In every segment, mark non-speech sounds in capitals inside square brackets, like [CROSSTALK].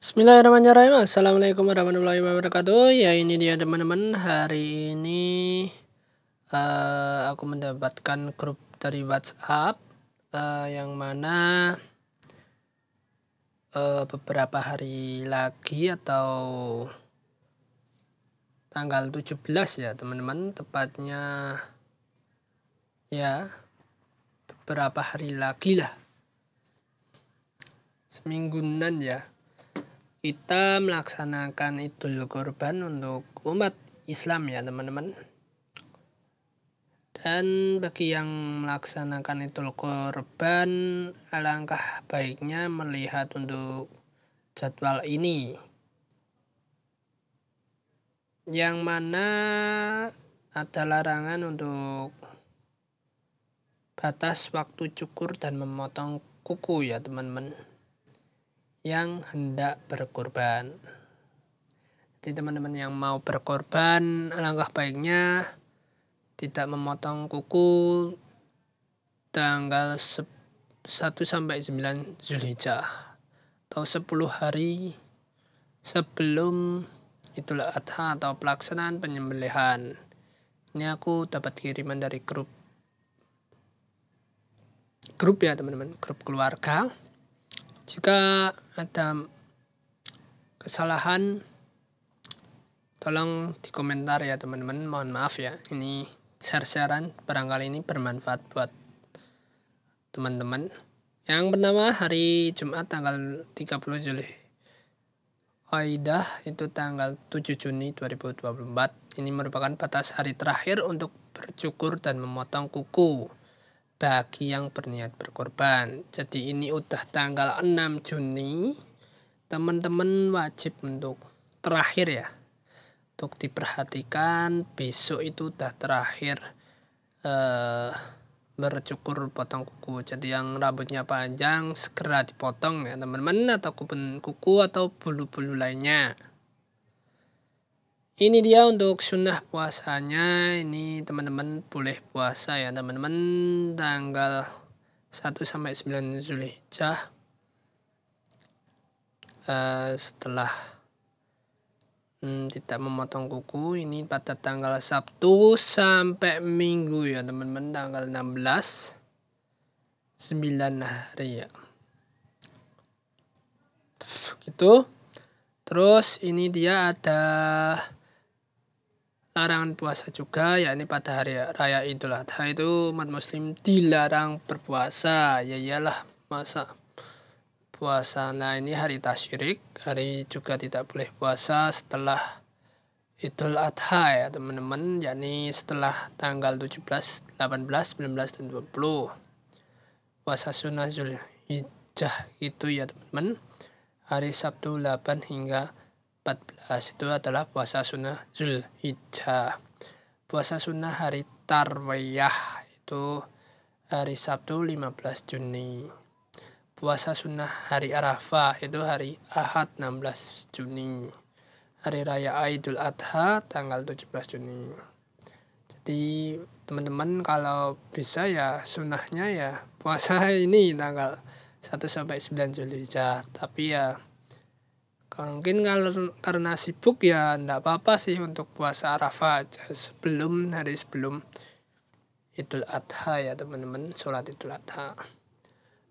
Bismillahirrahmanirrahim Assalamualaikum warahmatullahi wabarakatuh Ya ini dia teman-teman Hari ini uh, Aku mendapatkan grup dari whatsapp uh, Yang mana uh, Beberapa hari lagi Atau Tanggal 17 ya teman-teman Tepatnya Ya Beberapa hari lagi lah Semingguan ya kita melaksanakan Idul Kurban untuk umat Islam ya teman-teman. Dan bagi yang melaksanakan Idul Kurban, alangkah baiknya melihat untuk jadwal ini. Yang mana ada larangan untuk batas waktu cukur dan memotong kuku ya teman-teman yang hendak berkorban. Jadi teman-teman yang mau berkorban, alangkah baiknya tidak memotong kuku tanggal 1 sampai 9 Zulhijjah atau 10 hari sebelum Idul Adha atau pelaksanaan penyembelihan. Ini aku dapat kiriman dari grup grup ya teman-teman, grup keluarga. Jika ada kesalahan tolong di komentar ya teman-teman mohon maaf ya ini share-sharean barangkali ini bermanfaat buat teman-teman yang bernama hari Jumat tanggal 30 Juli Aidah itu tanggal 7 Juni 2024 ini merupakan batas hari terakhir untuk bercukur dan memotong kuku bagi yang berniat berkorban. Jadi ini udah tanggal 6 Juni. Teman-teman wajib untuk terakhir ya. Untuk diperhatikan besok itu udah terakhir eh, bercukur potong kuku. Jadi yang rambutnya panjang segera dipotong ya teman-teman atau kuku atau bulu-bulu lainnya ini dia untuk sunnah puasanya ini teman-teman boleh puasa ya teman-teman tanggal 1 sampai 9 Zulhijjah uh, setelah hmm, tidak memotong kuku ini pada tanggal Sabtu sampai Minggu ya teman-teman tanggal 16 9 hari ya gitu terus ini dia ada larangan puasa juga yakni pada hari raya Idul Adha itu umat muslim dilarang berpuasa ya iyalah masa puasa nah ini hari tasyirik hari juga tidak boleh puasa setelah Idul Adha ya teman-teman yakni setelah tanggal 17, 18, 19 dan 20 puasa sunnah Zulhijjah itu ya teman-teman hari Sabtu 8 hingga 14 itu adalah puasa sunnah Zulhijjah. Puasa sunnah hari Tarwiyah itu hari Sabtu 15 Juni. Puasa sunnah hari Arafah itu hari Ahad 16 Juni. Hari Raya Idul Adha tanggal 17 Juni. Jadi teman-teman kalau bisa ya sunnahnya ya puasa [LAUGHS] ini tanggal 1 sampai 9 saja Tapi ya mungkin karena sibuk ya ndak apa-apa sih untuk puasa Arafah aja sebelum hari sebelum Idul Adha ya teman-teman sholat Idul Adha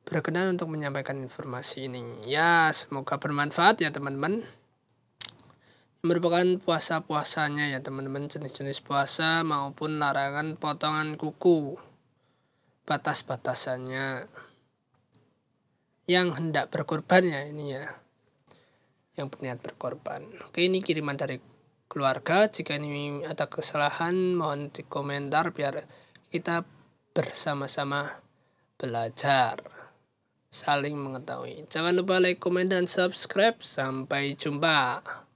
berkenan untuk menyampaikan informasi ini ya semoga bermanfaat ya teman-teman merupakan puasa-puasanya ya teman-teman jenis-jenis puasa maupun larangan potongan kuku batas-batasannya yang hendak berkorban ya ini ya yang berniat berkorban. Oke, ini kiriman dari keluarga. Jika ini ada kesalahan, mohon dikomentar biar kita bersama-sama belajar saling mengetahui. Jangan lupa like, komen, dan subscribe. Sampai jumpa.